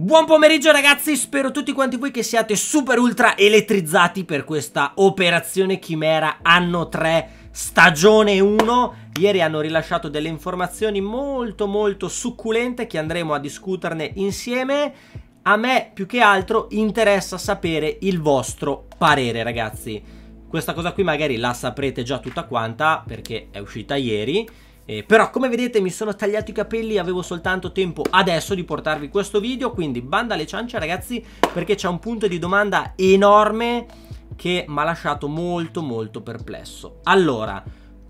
Buon pomeriggio ragazzi, spero tutti quanti voi che siate super ultra elettrizzati per questa operazione Chimera anno 3 stagione 1 Ieri hanno rilasciato delle informazioni molto molto succulente che andremo a discuterne insieme A me più che altro interessa sapere il vostro parere ragazzi Questa cosa qui magari la saprete già tutta quanta perché è uscita ieri eh, però come vedete mi sono tagliato i capelli, avevo soltanto tempo adesso di portarvi questo video, quindi banda alle ciance ragazzi perché c'è un punto di domanda enorme che mi ha lasciato molto molto perplesso. Allora,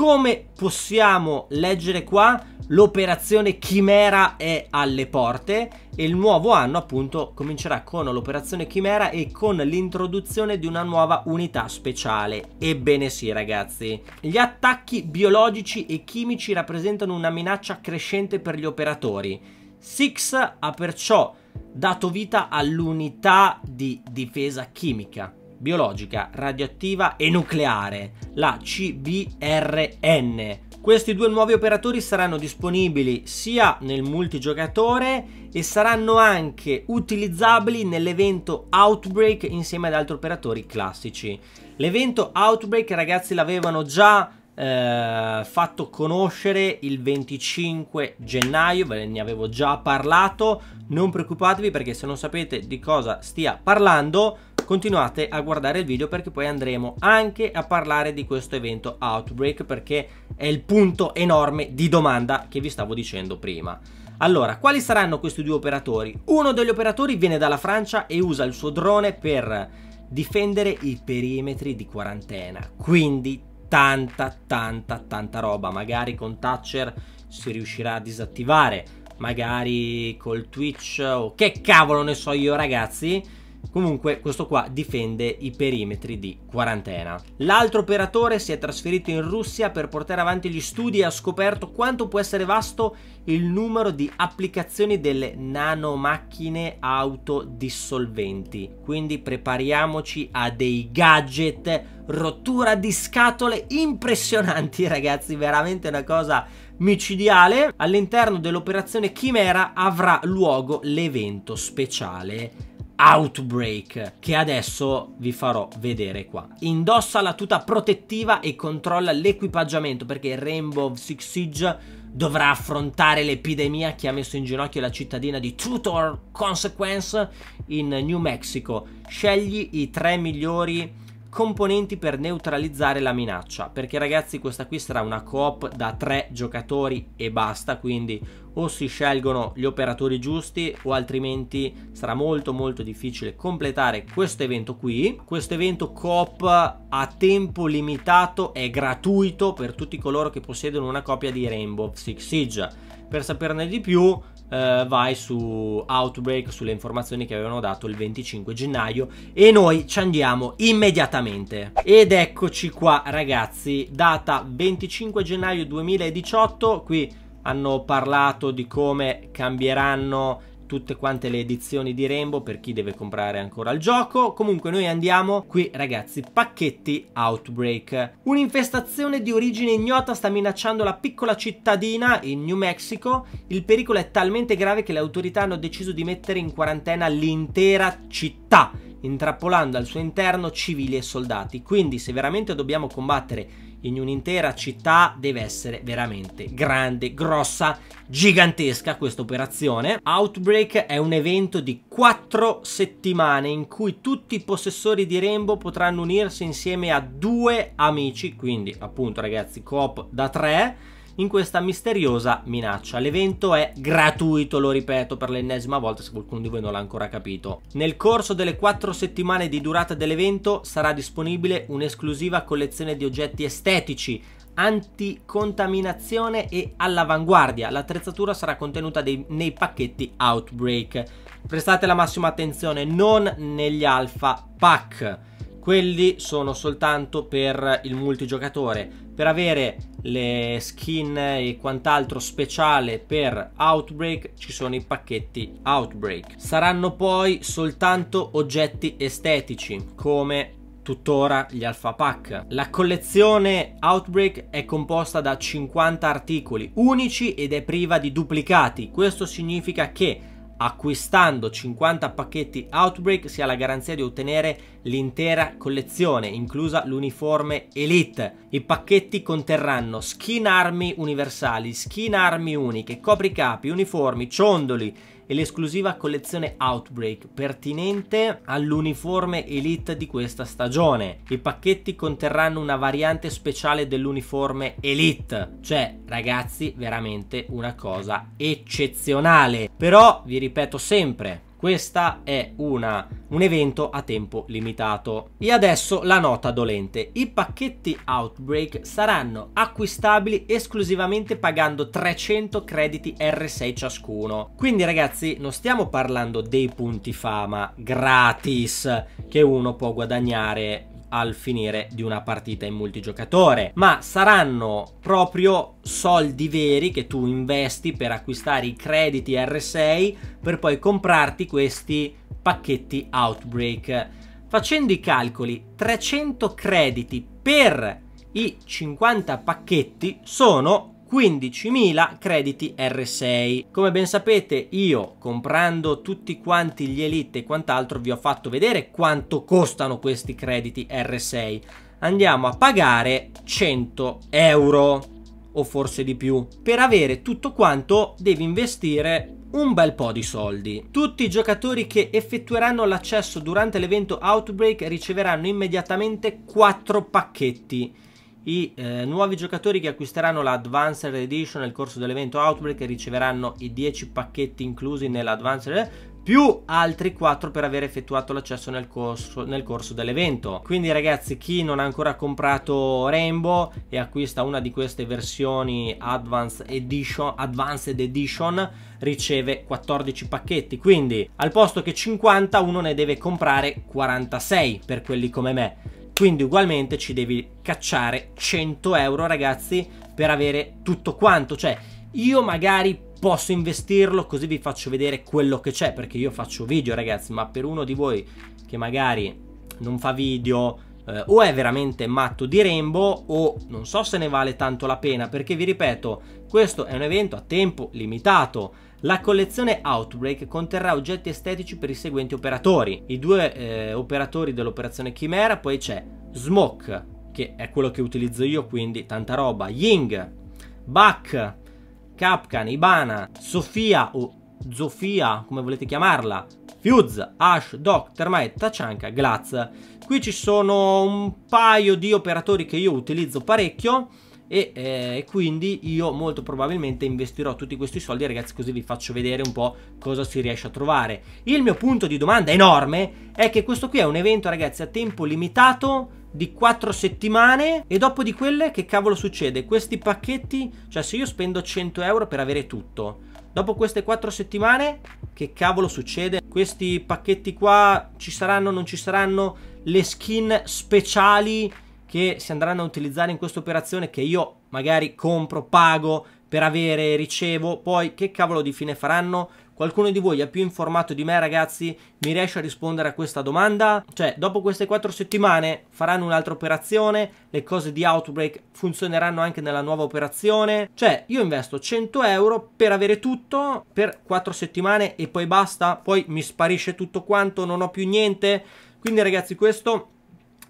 come possiamo leggere qua, l'operazione Chimera è alle porte e il nuovo anno appunto comincerà con l'operazione Chimera e con l'introduzione di una nuova unità speciale. Ebbene sì ragazzi, gli attacchi biologici e chimici rappresentano una minaccia crescente per gli operatori. Six ha perciò dato vita all'unità di difesa chimica biologica, radioattiva e nucleare, la CBRN. Questi due nuovi operatori saranno disponibili sia nel multigiocatore e saranno anche utilizzabili nell'evento Outbreak insieme ad altri operatori classici. L'evento Outbreak ragazzi l'avevano già eh, fatto conoscere il 25 gennaio, ve ne avevo già parlato, non preoccupatevi perché se non sapete di cosa stia parlando continuate a guardare il video perché poi andremo anche a parlare di questo evento Outbreak perché è il punto enorme di domanda che vi stavo dicendo prima. Allora, quali saranno questi due operatori? Uno degli operatori viene dalla Francia e usa il suo drone per difendere i perimetri di quarantena, quindi tanta tanta tanta roba, magari con Thatcher si riuscirà a disattivare, magari col Twitch o oh, che cavolo ne so io ragazzi, Comunque questo qua difende i perimetri di quarantena. L'altro operatore si è trasferito in Russia per portare avanti gli studi e ha scoperto quanto può essere vasto il numero di applicazioni delle nanomacchine autodissolventi. Quindi prepariamoci a dei gadget, rottura di scatole impressionanti ragazzi, veramente una cosa micidiale. All'interno dell'operazione Chimera avrà luogo l'evento speciale Outbreak che adesso vi farò vedere qua. Indossa la tuta protettiva e controlla l'equipaggiamento perché Rainbow Six Siege dovrà affrontare l'epidemia che ha messo in ginocchio la cittadina di Tutor Consequence in New Mexico. Scegli i tre migliori componenti per neutralizzare la minaccia, perché ragazzi questa qui sarà una coop da tre giocatori e basta, quindi o si scelgono gli operatori giusti o altrimenti sarà molto molto difficile completare questo evento qui. Questo evento coop a tempo limitato è gratuito per tutti coloro che possiedono una copia di Rainbow Six Siege. Per saperne di più eh, vai su Outbreak, sulle informazioni che avevano dato il 25 gennaio e noi ci andiamo immediatamente. Ed eccoci qua ragazzi, data 25 gennaio 2018, qui hanno parlato di come cambieranno tutte quante le edizioni di Rainbow per chi deve comprare ancora il gioco. Comunque noi andiamo qui ragazzi, pacchetti Outbreak. Un'infestazione di origine ignota sta minacciando la piccola cittadina in New Mexico. Il pericolo è talmente grave che le autorità hanno deciso di mettere in quarantena l'intera città intrappolando al suo interno civili e soldati. Quindi se veramente dobbiamo combattere in un'intera città deve essere veramente grande, grossa, gigantesca questa operazione. Outbreak è un evento di 4 settimane in cui tutti i possessori di Rainbow potranno unirsi insieme a due amici, quindi appunto ragazzi coop da tre, in questa misteriosa minaccia. L'evento è gratuito, lo ripeto per l'ennesima volta se qualcuno di voi non l'ha ancora capito. Nel corso delle 4 settimane di durata dell'evento sarà disponibile un'esclusiva collezione di oggetti estetici anticontaminazione e all'avanguardia. L'attrezzatura sarà contenuta dei, nei pacchetti Outbreak. Prestate la massima attenzione, non negli alpha pack. Quelli sono soltanto per il multigiocatore per avere le skin e quant'altro speciale per Outbreak ci sono i pacchetti Outbreak. Saranno poi soltanto oggetti estetici come tuttora gli Alpha pack. La collezione Outbreak è composta da 50 articoli unici ed è priva di duplicati. Questo significa che acquistando 50 pacchetti Outbreak si ha la garanzia di ottenere l'intera collezione, inclusa l'uniforme Elite. I pacchetti conterranno skin armi universali, skin armi uniche, copricapi, uniformi, ciondoli, e l'esclusiva collezione Outbreak pertinente all'uniforme Elite di questa stagione. I pacchetti conterranno una variante speciale dell'uniforme Elite, cioè ragazzi veramente una cosa eccezionale. Però vi ripeto sempre, questa è una, un evento a tempo limitato. E adesso la nota dolente. I pacchetti Outbreak saranno acquistabili esclusivamente pagando 300 crediti R6 ciascuno. Quindi ragazzi non stiamo parlando dei punti fama gratis che uno può guadagnare al finire di una partita in multigiocatore, ma saranno proprio soldi veri che tu investi per acquistare i crediti R6 per poi comprarti questi pacchetti Outbreak. Facendo i calcoli, 300 crediti per i 50 pacchetti sono 15.000 crediti R6. Come ben sapete io comprando tutti quanti gli Elite e quant'altro vi ho fatto vedere quanto costano questi crediti R6. Andiamo a pagare 100 euro o forse di più. Per avere tutto quanto devi investire un bel po' di soldi. Tutti i giocatori che effettueranno l'accesso durante l'evento Outbreak riceveranno immediatamente 4 pacchetti i eh, nuovi giocatori che acquisteranno la Advanced Edition nel corso dell'evento Outbreak riceveranno i 10 pacchetti inclusi nell'Advanced più altri 4 per aver effettuato l'accesso nel corso, nel corso dell'evento. Quindi ragazzi chi non ha ancora comprato Rainbow e acquista una di queste versioni Advanced Edition, Advanced Edition riceve 14 pacchetti. Quindi al posto che 50 uno ne deve comprare 46 per quelli come me quindi ugualmente ci devi cacciare 100 euro ragazzi per avere tutto quanto cioè io magari posso investirlo così vi faccio vedere quello che c'è perché io faccio video ragazzi ma per uno di voi che magari non fa video eh, o è veramente matto di rainbow o non so se ne vale tanto la pena perché vi ripeto questo è un evento a tempo limitato la collezione Outbreak conterrà oggetti estetici per i seguenti operatori. I due eh, operatori dell'operazione Chimera, poi c'è Smoke, che è quello che utilizzo io, quindi tanta roba, Ying, Buck, Capcan, Ibana, Sofia o Zofia, come volete chiamarla, Fuse, Ash, Doc, Termite, Tachanka, Glatz. Qui ci sono un paio di operatori che io utilizzo parecchio e eh, quindi io molto probabilmente investirò tutti questi soldi ragazzi così vi faccio vedere un po' cosa si riesce a trovare il mio punto di domanda enorme è che questo qui è un evento ragazzi a tempo limitato di 4 settimane e dopo di quelle che cavolo succede questi pacchetti cioè se io spendo 100 euro per avere tutto Dopo queste 4 settimane, che cavolo succede? Questi pacchetti qua ci saranno, non ci saranno? Le skin speciali che si andranno a utilizzare in questa operazione che io magari compro, pago per avere, ricevo, poi che cavolo di fine faranno? Qualcuno di voi è più informato di me ragazzi? Mi riesce a rispondere a questa domanda? Cioè, dopo queste 4 settimane faranno un'altra operazione? Le cose di Outbreak funzioneranno anche nella nuova operazione? Cioè, io investo 100 euro per avere tutto per 4 settimane e poi basta? Poi mi sparisce tutto quanto, non ho più niente? Quindi ragazzi questo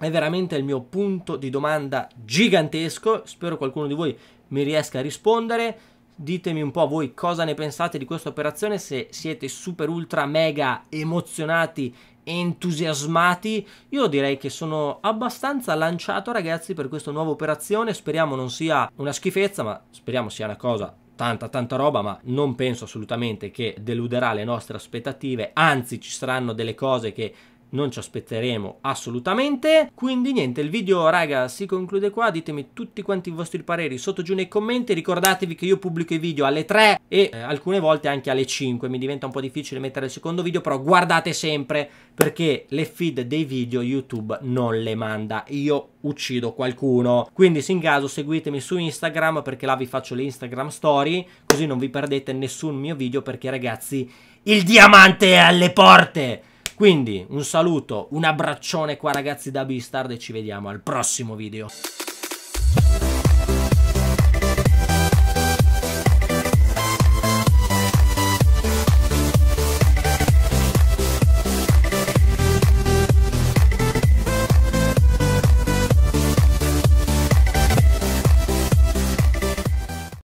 è veramente il mio punto di domanda gigantesco. Spero qualcuno di voi mi riesca a rispondere. Ditemi un po' voi cosa ne pensate di questa operazione, se siete super ultra mega emozionati entusiasmati. Io direi che sono abbastanza lanciato, ragazzi, per questa nuova operazione. Speriamo non sia una schifezza, ma speriamo sia una cosa tanta tanta roba, ma non penso assolutamente che deluderà le nostre aspettative. Anzi, ci saranno delle cose che non ci aspetteremo assolutamente. Quindi niente, il video raga si conclude qua, ditemi tutti quanti i vostri pareri sotto giù nei commenti, ricordatevi che io pubblico i video alle 3 e eh, alcune volte anche alle 5, mi diventa un po' difficile mettere il secondo video, però guardate sempre perché le feed dei video YouTube non le manda, io uccido qualcuno. Quindi se in caso seguitemi su Instagram perché là vi faccio le Instagram story, così non vi perdete nessun mio video perché ragazzi il diamante è alle porte! Quindi un saluto, un abbraccione qua ragazzi da Beastard e ci vediamo al prossimo video.